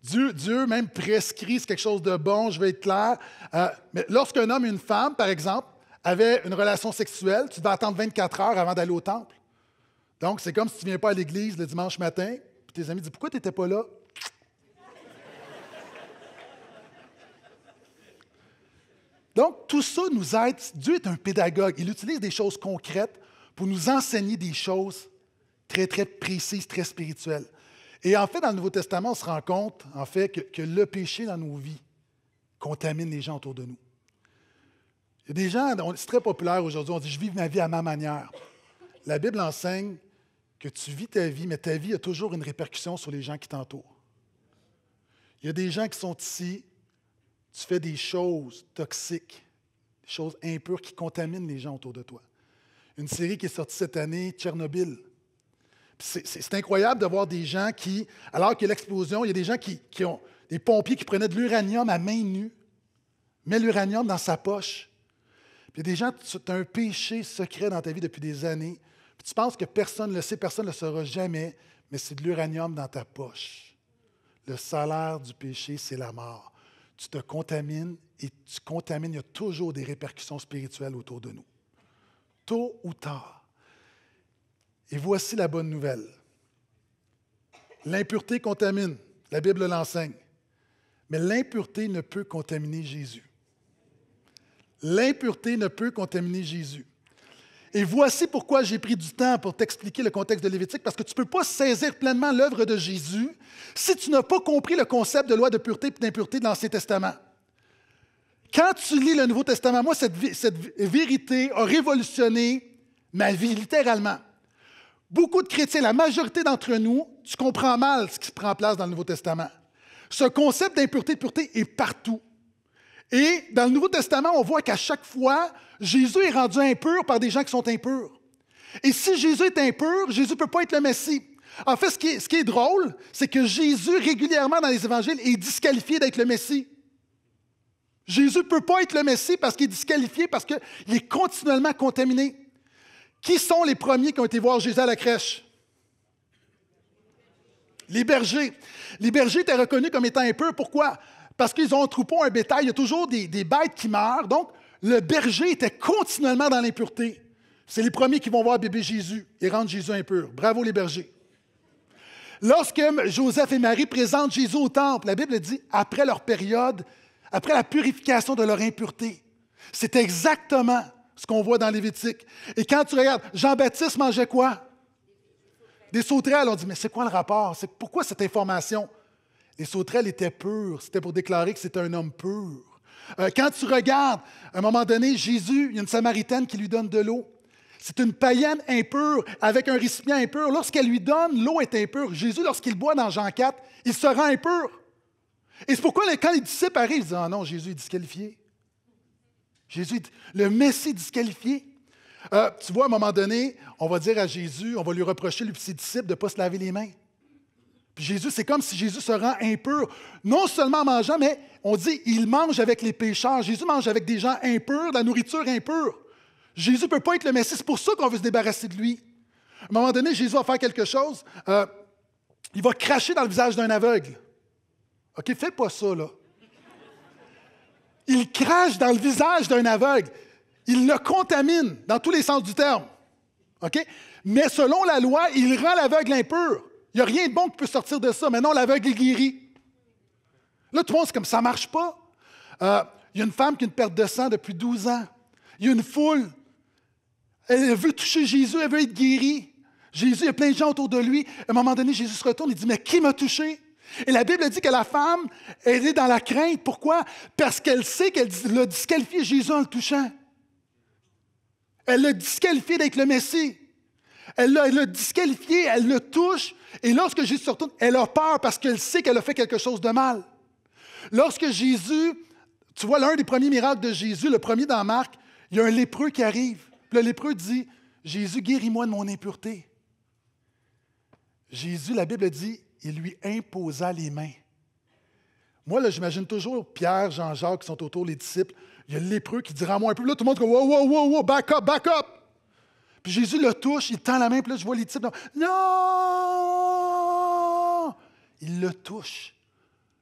Dieu, même prescrit, quelque chose de bon, je vais être clair. Euh, mais lorsqu'un homme et une femme, par exemple, avaient une relation sexuelle, tu dois attendre 24 heures avant d'aller au temple. Donc, c'est comme si tu ne viens pas à l'église le dimanche matin, puis tes amis disent Pourquoi tu n'étais pas là Donc, tout ça nous aide. Dieu est un pédagogue. Il utilise des choses concrètes pour nous enseigner des choses très, très précises, très spirituelles. Et en fait, dans le Nouveau Testament, on se rend compte, en fait, que, le péché dans nos vies contamine les gens autour de nous. Il y a des gens, c'est très populaire aujourd'hui, on dit je vis ma vie à ma manière. La Bible enseigne que tu vis ta vie, mais ta vie a toujours une répercussion sur les gens qui t'entourent. Il y a des gens qui sont ici, tu fais des choses toxiques, des choses impures qui contaminent les gens autour de toi. Une série qui est sortie cette année, Tchernobyl. C'est incroyable de voir des gens qui, alors qu'il y a l'explosion, il y a des gens qui, ont, des pompiers qui prenaient de l'uranium à main nue, met l'uranium dans sa poche. il y a des gens, tu as un péché secret dans ta vie depuis des années, tu penses que personne ne le sait, personne ne le saura jamais, mais c'est de l'uranium dans ta poche. Le salaire du péché, c'est la mort. Tu te contamines et tu contamines, il y a toujours des répercussions spirituelles autour de nous. Tôt ou tard. Et voici la bonne nouvelle. L'impureté contamine, la Bible l'enseigne. Mais l'impureté ne peut contaminer Jésus. L'impureté ne peut contaminer Jésus. Et voici pourquoi j'ai pris du temps pour t'expliquer le contexte de Lévitique, parce que tu ne peux pas saisir pleinement l'œuvre de Jésus si tu n'as pas compris le concept de loi de pureté et d'impureté de l'Ancien Testament. Quand tu lis le Nouveau Testament, moi, cette, cette vérité a révolutionné ma vie, littéralement. Beaucoup de chrétiens, la majorité d'entre nous, tu comprends mal ce qui se prend en place dans le Nouveau Testament. Ce concept d'impureté et pureté est partout. Et dans le Nouveau Testament, on voit qu'à chaque fois, Jésus est rendu impur par des gens qui sont impurs. Et si Jésus est impur, Jésus ne peut pas être le Messie. En fait, ce qui est, ce qui est drôle, c'est que Jésus, régulièrement dans les évangiles, est disqualifié d'être le Messie. Jésus ne peut pas être le Messie parce qu'il est disqualifié, parce qu'il est continuellement contaminé. Qui sont les premiers qui ont été voir Jésus à la crèche? Les bergers. Les bergers étaient reconnus comme étant impurs. Pourquoi? Parce qu'ils ont un troupeau, un bétail. Il y a toujours des, bêtes qui meurent. Donc, le berger était continuellement dans l'impureté. C'est les premiers qui vont voir bébé Jésus et rendre Jésus impur. Bravo les bergers. Lorsque Joseph et Marie présentent Jésus au temple, la Bible dit après leur période, après la purification de leur impureté. C'est exactement ce qu'on voit dans Lévitique. Et quand tu regardes, Jean-Baptiste mangeait quoi? Des sauterelles. On dit, mais c'est quoi le rapport? C'est pourquoi cette information? Les sauterelles étaient pures. C'était pour déclarer que c'était un homme pur. Euh, quand tu regardes, à un moment donné, Jésus, il y a une Samaritaine qui lui donne de l'eau. C'est une païenne impure avec un récipient impur. Lorsqu'elle lui donne, l'eau est impure. Jésus, lorsqu'il boit dans Jean 4, il se rend impur. Et c'est pourquoi quand les disciples arrivent, ils disent Ah non, Jésus est disqualifié. Jésus, le Messie disqualifié. Euh, tu vois, à un moment donné, on va dire à Jésus, on va lui reprocher, lui ses disciples, de ne pas se laver les mains. Puis Jésus, c'est comme si Jésus se rend impur, non seulement en mangeant, mais on dit, il mange avec les pécheurs. Jésus mange avec des gens impurs, de la nourriture impure. Jésus ne peut pas être le Messie, c'est pour ça qu'on veut se débarrasser de lui. À un moment donné, Jésus va faire quelque chose, euh, il va cracher dans le visage d'un aveugle. OK, fais pas ça, là il crache dans le visage d'un aveugle. Il le contamine dans tous les sens du terme. OK? Mais selon la loi, il rend l'aveugle impur. Il n'y a rien de bon qui peut sortir de ça. Mais non, l'aveugle est guéri. Là, tout le monde, comme ça ne marche pas. Euh, il y a une femme qui a une perte de sang depuis 12 ans. Il y a une foule. Elle veut toucher Jésus, elle veut être guérie. Jésus, il y a plein de gens autour de lui. À un moment donné, Jésus se retourne et dit Mais qui m'a touché et la Bible dit que la femme, elle est dans la crainte. Pourquoi? Parce qu'elle sait qu'elle le disqualifié Jésus en le touchant. Elle l'a disqualifié d'être le Messie. Elle l'a disqualifié, elle le touche. Et lorsque Jésus se retourne, elle a peur parce qu'elle sait qu'elle a fait quelque chose de mal. Lorsque Jésus, tu vois, l'un des premiers miracles de Jésus, le premier dans Marc, il y a un lépreux qui arrive. le lépreux dit Jésus, guéris-moi de mon impureté. Jésus, la Bible dit, il lui imposa les mains. Moi, là, j'imagine toujours Pierre, Jean-Jacques qui sont autour, les disciples. Il y a le lépreux qui dira à moi un peu. Là, tout le monde dit Wow, wow, wow, back up, back up. Puis Jésus le touche, il tend la main, puis là, je vois les disciples. Non Il le touche.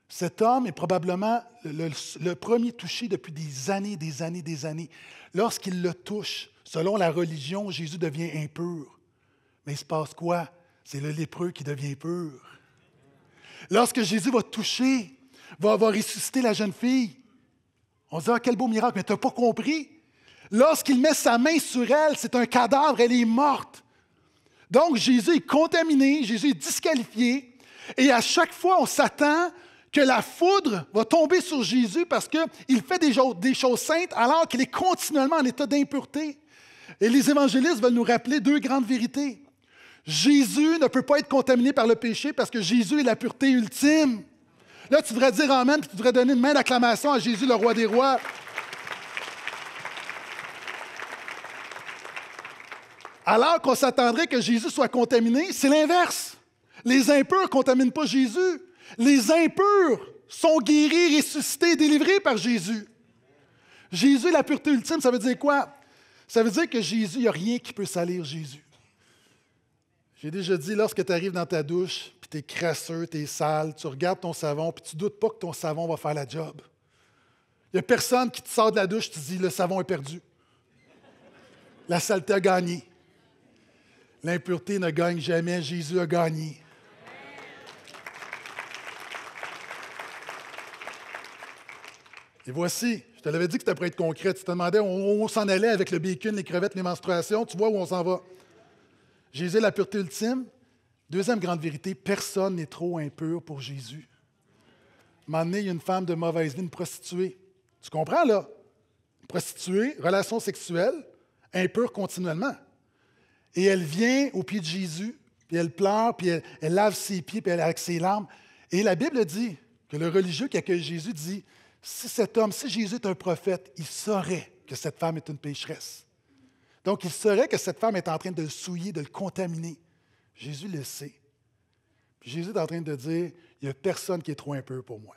Cet homme est probablement le, premier touché depuis des années, des années, des années. Lorsqu'il le touche, selon la religion, Jésus devient impur. Mais il se passe quoi? C'est le lépreux qui devient pur. Lorsque Jésus va toucher, va, avoir ressuscité la jeune fille, on se dit, ah, quel beau miracle, mais tu n'as pas compris. Lorsqu'il met sa main sur elle, c'est un cadavre, elle est morte. Donc Jésus est contaminé, Jésus est disqualifié, et à chaque fois, on s'attend que la foudre va tomber sur Jésus parce qu'il fait des choses saintes alors qu'il est continuellement en état d'impureté. Et les évangélistes veulent nous rappeler deux grandes vérités. Jésus ne peut pas être contaminé par le péché parce que Jésus est la pureté ultime. Là, tu devrais dire Amen, et tu devrais donner une main d'acclamation à Jésus, le roi des rois. Alors qu'on s'attendrait que Jésus soit contaminé, c'est l'inverse. Les impurs ne contaminent pas Jésus. Les impurs sont guéris, ressuscités, délivrés par Jésus. Jésus, la pureté ultime, ça veut dire quoi? Ça veut dire que Jésus, il n'y a rien qui peut salir Jésus. J'ai déjà dit, lorsque tu arrives dans ta douche, puis tu es crasseux, tu es sale, tu regardes ton savon, puis tu ne doutes pas que ton savon va faire la job. Il n'y a personne qui te sort de la douche, tu te dit « le savon est perdu. La saleté a gagné. L'impureté ne gagne jamais, Jésus a gagné. Et voici, je te l'avais dit que tu pour être concret. Tu te demandais on s'en allait avec le bacon, les crevettes, les menstruations. Tu vois où on s'en va. Jésus est la pureté ultime. Deuxième grande vérité, personne n'est trop impur pour Jésus. À un une femme de mauvaise vie, une prostituée. Tu comprends, là? prostituée, relation sexuelle, impure continuellement. Et elle vient au pied de Jésus, puis elle pleure, puis elle, lave ses pieds, puis elle avec ses larmes. Et la Bible dit que le religieux qui accueille Jésus dit si cet homme, si Jésus est un prophète, il saurait que cette femme est une pécheresse. Donc, il serait que cette femme est en train de le souiller, de le contaminer. Jésus le sait. Jésus est en train de dire, il n'y a personne qui est trop impur pour moi.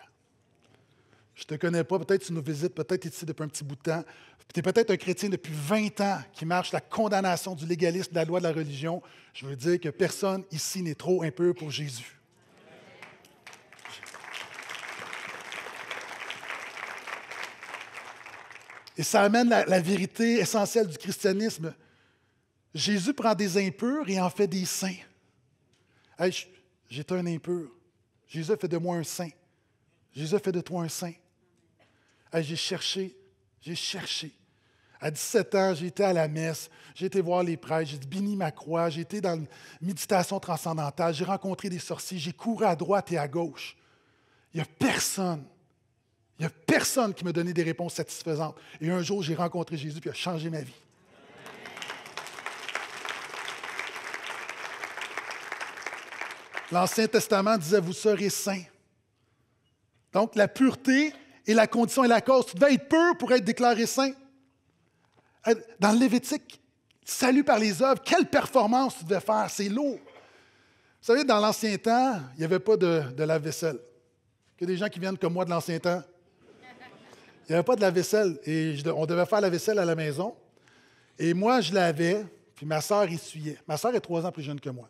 Je ne te connais pas, peut-être tu nous visites, peut-être tu es ici depuis un petit bout de temps. Tu es peut-être un chrétien depuis 20 ans qui marche la condamnation du légalisme, de la loi de la religion. Je veux dire que personne ici n'est trop impur pour Jésus. Et ça amène la, vérité essentielle du christianisme. Jésus prend des impurs et en fait des saints. J'étais un impur. Jésus a fait de moi un saint. Jésus a fait de toi un saint. j'ai cherché, j'ai cherché. À 17 ans, j'ai été à la messe, j'ai été voir les prêtres, j'ai béni ma croix, j'ai été dans une méditation transcendantale, j'ai rencontré des sorciers, j'ai couru à droite et à gauche. Il n'y a personne il n'y a personne qui m'a donné des réponses satisfaisantes. Et un jour, j'ai rencontré Jésus, qui a changé ma vie. L'Ancien Testament disait, vous serez saints. Donc, la pureté est la condition et la cause. Tu devais être pur pour être déclaré saint. Dans le Lévitique, salut par les œuvres, quelle performance tu devais faire, c'est lourd. Vous savez, dans l'ancien temps, il n'y avait pas de, de lave-vaisselle. que y a des gens qui viennent comme moi de l'ancien temps, il n'y avait pas de la vaisselle. Et on devait faire la vaisselle à la maison. Et moi, je l'avais, puis ma soeur essuyait. Ma sœur est trois ans plus jeune que moi.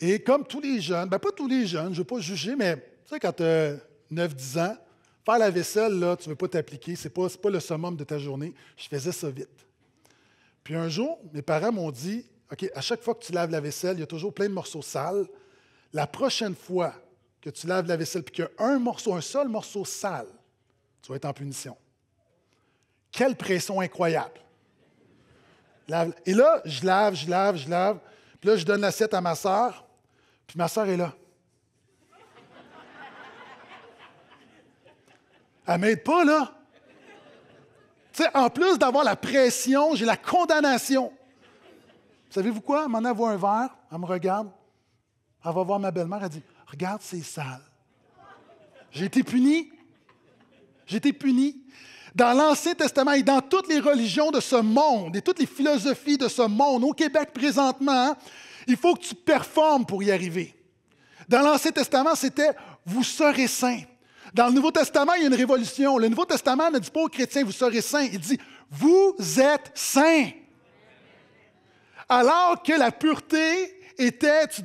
Et comme tous les jeunes, ben pas tous les jeunes, je ne veux pas juger, mais tu sais, quand tu as 9-10 ans, faire la vaisselle, là, tu ne veux pas t'appliquer, ce n'est pas, pas le summum de ta journée. Je faisais ça vite. Puis un jour, mes parents m'ont dit OK, à chaque fois que tu laves la vaisselle, il y a toujours plein de morceaux sales. La prochaine fois que tu laves la vaisselle puis qu'il y a un morceau, un seul morceau sale tu vas être en punition. Quelle pression incroyable! Et là, je lave, je lave, je lave. Puis là, je donne l'assiette à ma soeur. Puis ma soeur est là. Elle m'aide pas, là. Tu sais, en plus d'avoir la pression, j'ai la condamnation. Savez-vous quoi? Elle m'en un verre, elle me regarde, elle va voir ma belle-mère, elle dit Regarde, c'est sale. J'ai été puni. J'ai été puni. Dans l'Ancien Testament et dans toutes les religions de ce monde et toutes les philosophies de ce monde, au Québec présentement, il faut que tu performes pour y arriver. Dans l'Ancien Testament, c'était vous serez saints. Dans le Nouveau Testament, il y a une révolution. Le Nouveau Testament ne dit pas aux chrétiens vous serez saints, il dit vous êtes saints. Alors que la pureté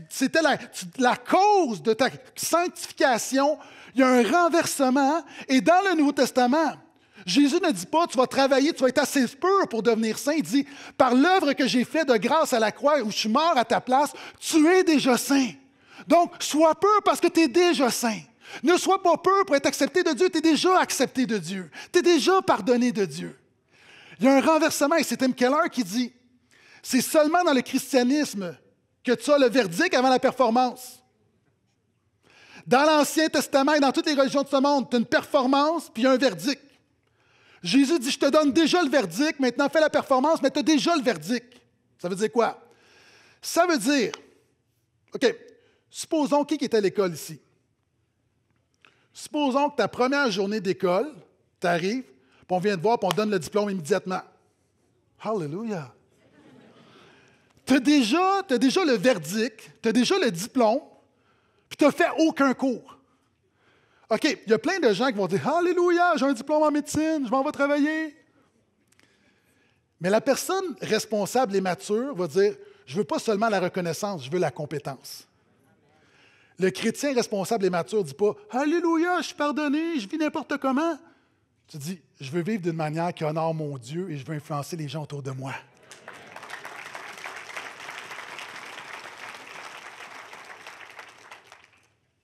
c'était la, la cause de ta sanctification. Il y a un renversement. Et dans le Nouveau Testament, Jésus ne dit pas, tu vas travailler, tu vas être assez pur pour devenir saint. Il dit, par l'œuvre que j'ai faite de grâce à la croix où je suis mort à ta place, tu es déjà saint. Donc, sois pur parce que tu es déjà saint. Ne sois pas pur pour être accepté de Dieu, tu es déjà accepté de Dieu. Tu es déjà pardonné de Dieu. Il y a un renversement et c'est Tim Keller qui dit, c'est seulement dans le christianisme que tu as le verdict avant la performance. Dans l'Ancien Testament et dans toutes les religions de ce monde, tu as une performance puis un verdict. Jésus dit, je te donne déjà le verdict, maintenant fais la performance, mais tu as déjà le verdict. Ça veut dire quoi? Ça veut dire, OK, supposons qui est à l'école ici? Supposons que ta première journée d'école, tu arrives, puis on vient te voir, puis on donne le diplôme immédiatement. Hallelujah! tu as déjà, le verdict, tu as déjà le diplôme, puis tu n'as fait aucun cours. OK, il y a plein de gens qui vont dire Alléluia, j'ai un diplôme en médecine, je m'en vais travailler. Mais la personne responsable et mature va dire Je ne veux pas seulement la reconnaissance, je veux la compétence. Le chrétien responsable et mature ne dit pas Alléluia, je suis pardonné, je vis n'importe comment. Tu dis Je veux vivre d'une manière qui honore mon Dieu et je veux influencer les gens autour de moi.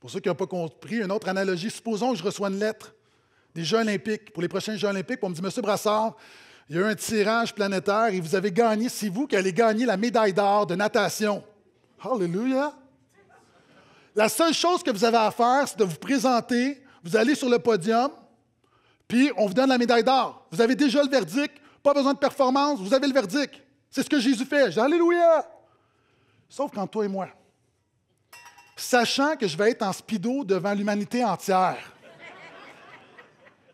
Pour ceux qui n'ont pas compris, une autre analogie, supposons que je reçois une lettre des Jeux olympiques, pour les prochains Jeux olympiques, on me dit, Monsieur Brassard, il y a eu un tirage planétaire et vous avez gagné, c'est vous qui allez gagner la médaille d'or de natation. Hallelujah! La seule chose que vous avez à faire, c'est de vous présenter, vous allez sur le podium, puis on vous donne la médaille d'or. Vous avez déjà le verdict, pas besoin de performance, vous avez le verdict. C'est ce que Jésus fait. dis Alléluia! Sauf quand toi et moi sachant que je vais être en speedo devant l'humanité entière.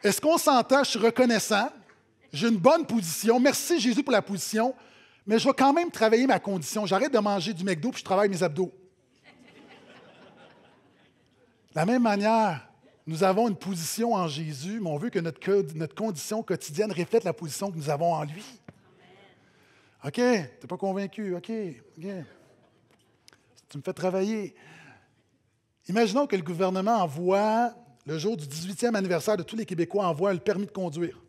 Est-ce qu'on s'entend? Je suis reconnaissant. J'ai une bonne position. Merci Jésus pour la position. Mais je vais quand même travailler ma condition. J'arrête de manger du McDo puis je travaille mes abdos. De la même manière, nous avons une position en Jésus, mais on veut que notre, condition quotidienne reflète la position que nous avons en lui. OK, t'es pas convaincu, OK, OK. Tu me fais travailler. Imaginons que le gouvernement envoie, le jour du 18e anniversaire de tous les Québécois, envoie le permis de conduire.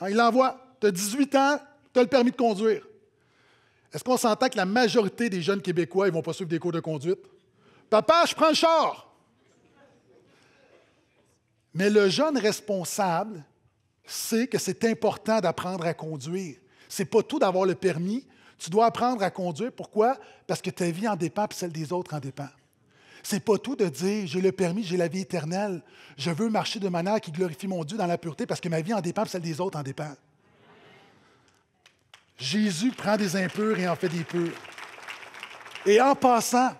Hein, il l'envoie. Tu as 18 ans, tu as le permis de conduire. Est-ce qu'on s'entend que la majorité des jeunes Québécois, ils vont pas suivre des cours de conduite? Papa, je prends le char! Mais le jeune responsable sait que c'est important d'apprendre à conduire. C'est pas tout d'avoir le permis, tu dois apprendre à conduire. Pourquoi? Parce que ta vie en dépend, et celle des autres en dépend. C'est pas tout de dire j'ai le permis, j'ai la vie éternelle. Je veux marcher de manière qui glorifie mon Dieu dans la pureté parce que ma vie en dépend, et celle des autres en dépend. Jésus prend des impurs et en fait des purs. Et en passant,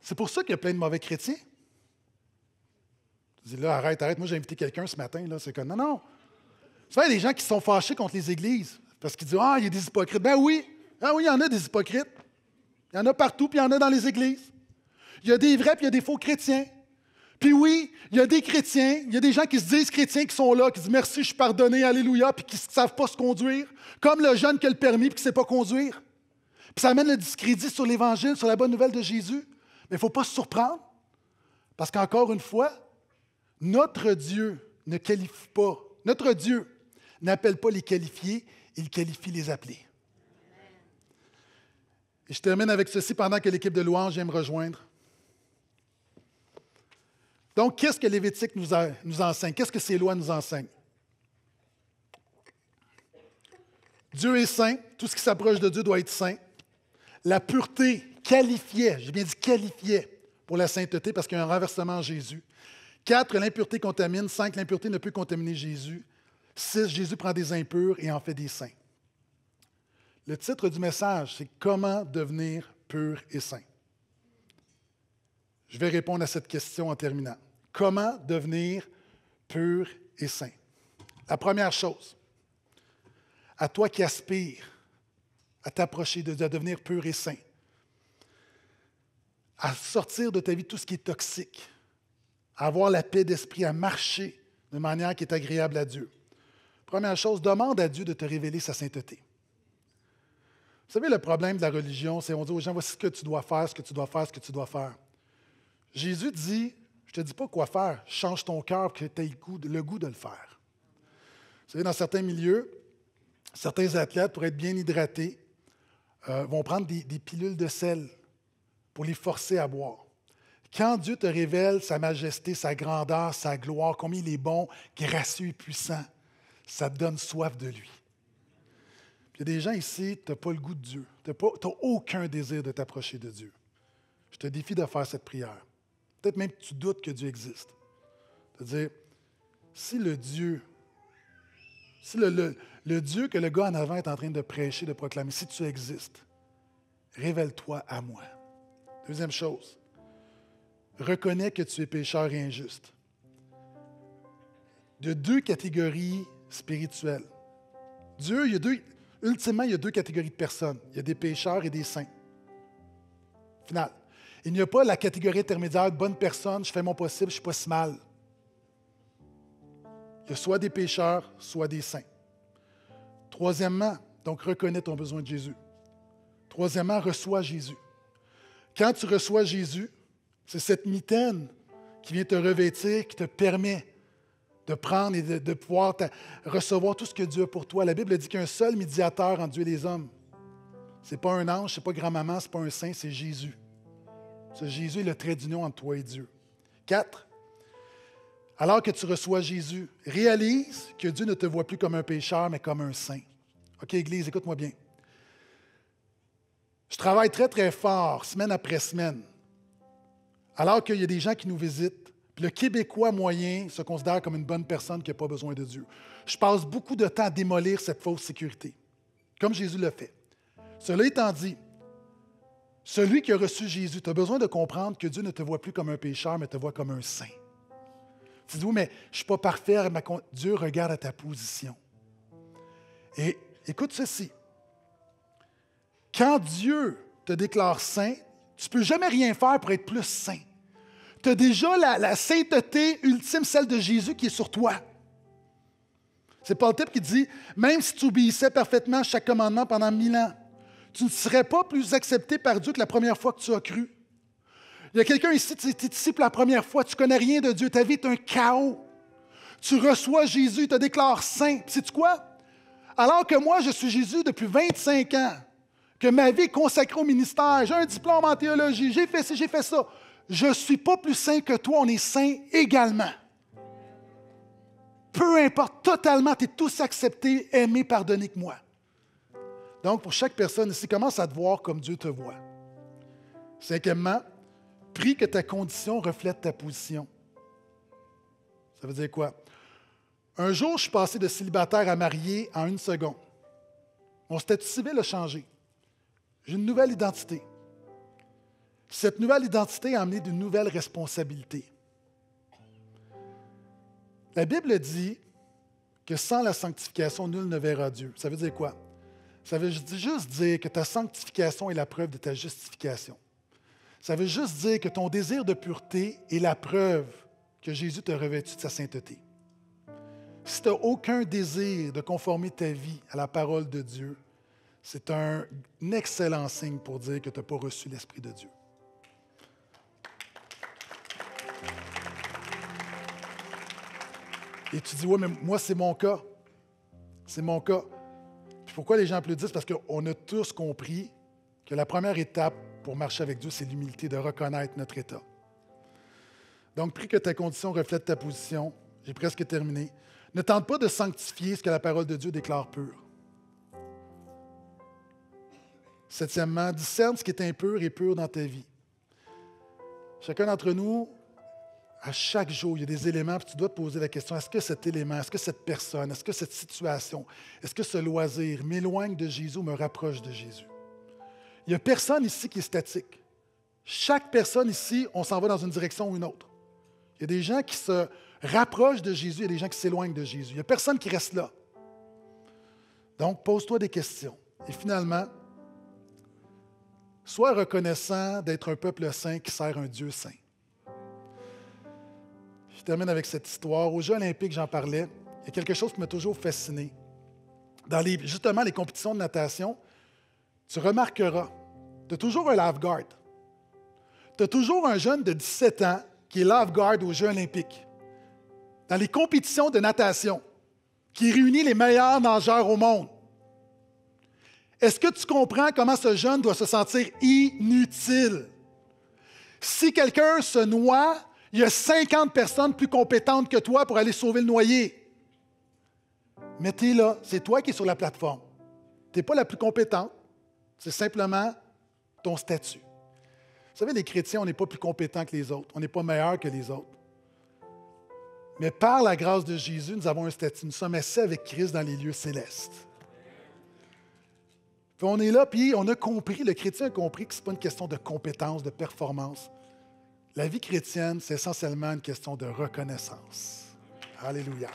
c'est pour ça qu'il y a plein de mauvais chrétiens. Tu dis là, arrête, arrête, moi j'ai invité quelqu'un ce matin, là, c'est comme non, non. Tu il y a des gens qui sont fâchés contre les églises. Parce qu'ils disent Ah, il y a des hypocrites. Ben oui, ah oui, il y en a des hypocrites. Il y en a partout, puis il y en a dans les églises. Il y a des vrais, puis il y a des faux chrétiens. Puis oui, il y a des chrétiens, il y a des gens qui se disent chrétiens qui sont là, qui disent merci, je suis pardonné, alléluia, puis qui ne savent pas se conduire, comme le jeune qui a le permis puis qui ne sait pas conduire. Puis ça amène le discrédit sur l'Évangile, sur la bonne nouvelle de Jésus. Mais il ne faut pas se surprendre, parce qu'encore une fois, notre Dieu ne qualifie pas, notre Dieu n'appelle pas les qualifiés, il qualifie les appelés. Et je termine avec ceci pendant que l'équipe de louange vient me rejoindre. Donc, qu'est-ce que Lévitique nous, nous enseigne? Qu'est-ce que ces lois nous enseignent? Dieu est saint, tout ce qui s'approche de Dieu doit être saint. La pureté qualifiait, j'ai bien dit qualifiait pour la sainteté parce qu'il y a un renversement en Jésus. Quatre, l'impureté contamine. Cinq, l'impureté ne peut contaminer Jésus. 6, Jésus prend des impurs et en fait des saints. Le titre du message, c'est Comment devenir pur et saint. Je vais répondre à cette question en terminant. Comment devenir pur et saint? La première chose, à toi qui aspires à t'approcher, de, à devenir pur et saint, à sortir de ta vie tout ce qui est toxique, à avoir la paix d'esprit, à marcher de manière qui est agréable à Dieu. Première chose, demande à Dieu de te révéler sa sainteté. Vous savez, le problème de la religion, c'est on dit aux gens, voici ce que tu dois faire, ce que tu dois faire, ce que tu dois faire. Jésus dit, je ne te dis pas quoi faire, change ton cœur pour que tu aies le goût, de, le faire. Vous savez, dans certains milieux, certains athlètes, pour être bien hydratés, euh, vont prendre des, des pilules de sel pour les forcer à boire. Quand Dieu te révèle sa majesté, sa grandeur, sa gloire, combien il est bon, gracieux et puissant, ça te donne soif de lui. il y a des gens ici, tu n'as pas le goût de Dieu. Tu n'as aucun désir de t'approcher de Dieu. Je te défie de faire cette prière. Peut-être même que tu doutes que Dieu existe. C'est-à-dire, si le Dieu, si le, le, Dieu que le gars en avant est en train de prêcher, de proclamer, si tu existes, révèle-toi à moi. Deuxième chose, reconnais que tu es pécheur et injuste. De deux catégories spirituel. Dieu, il y a deux, ultimement, il y a deux catégories de personnes. Il y a des pécheurs et des saints. Final. Il n'y a pas la catégorie intermédiaire, de bonne personne, je fais mon possible, je ne suis pas si mal. Il y a soit des pécheurs, soit des saints. Troisièmement, donc reconnais ton besoin de Jésus. Troisièmement, reçois Jésus. Quand tu reçois Jésus, c'est cette mitaine qui vient te revêtir, qui te permet de prendre et de, pouvoir recevoir tout ce que Dieu a pour toi. La Bible dit qu'un seul médiateur en Dieu et les hommes. Ce n'est pas un ange, ce n'est pas grand-maman, ce n'est pas un saint, c'est Jésus. Ce Jésus est le trait d'union entre toi et Dieu. Quatre, alors que tu reçois Jésus, réalise que Dieu ne te voit plus comme un pécheur, mais comme un saint. OK, Église, écoute-moi bien. Je travaille très, très fort, semaine après semaine, alors qu'il y a des gens qui nous visitent, le Québécois moyen se considère comme une bonne personne qui n'a pas besoin de Dieu. Je passe beaucoup de temps à démolir cette fausse sécurité, comme Jésus le fait. Cela étant dit, celui qui a reçu Jésus, tu as besoin de comprendre que Dieu ne te voit plus comme un pécheur, mais te voit comme un saint. Tu dis, oui, mais je ne suis pas parfait. Dieu regarde à ta position. Et écoute ceci. Quand Dieu te déclare saint, tu ne peux jamais rien faire pour être plus saint tu as déjà la, sainteté ultime, celle de Jésus, qui est sur toi. C'est Paul type qui dit Même si tu obéissais parfaitement à chaque commandement pendant mille ans, tu ne serais pas plus accepté par Dieu que la première fois que tu as cru. Il y a quelqu'un ici, tu es ici pour la première fois, tu ne connais rien de Dieu, ta vie est un chaos. Tu reçois Jésus, il te déclare saint. Puis sais-tu quoi? Alors que moi, je suis Jésus depuis 25 ans, que ma vie est consacrée au ministère, j'ai un diplôme en théologie, j'ai fait ci, j'ai fait ça je ne suis pas plus saint que toi, on est saint également. Peu importe, totalement, tu es tous acceptés, aimé, pardonnés que moi. Donc, pour chaque personne ici, commence à te voir comme Dieu te voit. Cinquièmement, prie que ta condition reflète ta position. Ça veut dire quoi? Un jour, je suis passé de célibataire à marié en une seconde. Mon statut civil a changé. J'ai une nouvelle identité. Cette nouvelle identité a amené de nouvelles responsabilités. La Bible dit que sans la sanctification, nul ne verra Dieu. Ça veut dire quoi? Ça veut juste dire que ta sanctification est la preuve de ta justification. Ça veut juste dire que ton désir de pureté est la preuve que Jésus t'a revêtu de sa sainteté. Si tu n'as aucun désir de conformer ta vie à la parole de Dieu, c'est un excellent signe pour dire que tu n'as pas reçu l'Esprit de Dieu. Et tu dis, oui, mais moi, c'est mon cas. C'est mon cas. pourquoi les gens applaudissent? Parce qu'on a tous compris que la première étape pour marcher avec Dieu, c'est l'humilité de reconnaître notre état. Donc, prie que ta condition reflète ta position. J'ai presque terminé. Ne tente pas de sanctifier ce que la parole de Dieu déclare pur. Septièmement, discerne ce qui est impur et pur dans ta vie. Chacun d'entre nous à chaque jour, il y a des éléments, puis tu dois te poser la question, est-ce que cet élément, est-ce que cette personne, est-ce que cette situation, est-ce que ce loisir m'éloigne de Jésus ou me rapproche de Jésus? Il n'y a personne ici qui est statique. Chaque personne ici, on s'en va dans une direction ou une autre. Il y a des gens qui se rapprochent de Jésus, il y a des gens qui s'éloignent de Jésus. Il n'y a personne qui reste là. Donc, pose-toi des questions. Et finalement, sois reconnaissant d'être un peuple saint qui sert un Dieu saint je termine avec cette histoire. Aux Jeux olympiques, j'en parlais. Il y a quelque chose qui m'a toujours fasciné. Dans les, justement les compétitions de natation, tu remarqueras, tu as toujours un lifeguard. Tu as toujours un jeune de 17 ans qui est lifeguard aux Jeux olympiques. Dans les compétitions de natation, qui réunit les meilleurs nageurs au monde. Est-ce que tu comprends comment ce jeune doit se sentir inutile? Si quelqu'un se noie, il y a 50 personnes plus compétentes que toi pour aller sauver le noyé. Mais tu là, c'est toi qui es sur la plateforme. Tu n'es pas la plus compétente, c'est simplement ton statut. Vous savez, les chrétiens, on n'est pas plus compétents que les autres, on n'est pas meilleurs que les autres. Mais par la grâce de Jésus, nous avons un statut. Nous sommes assis avec Christ dans les lieux célestes. on est là, puis on a compris, le chrétien a compris que ce n'est pas une question de compétence, de performance. La vie chrétienne, c'est essentiellement une question de reconnaissance. Alléluia.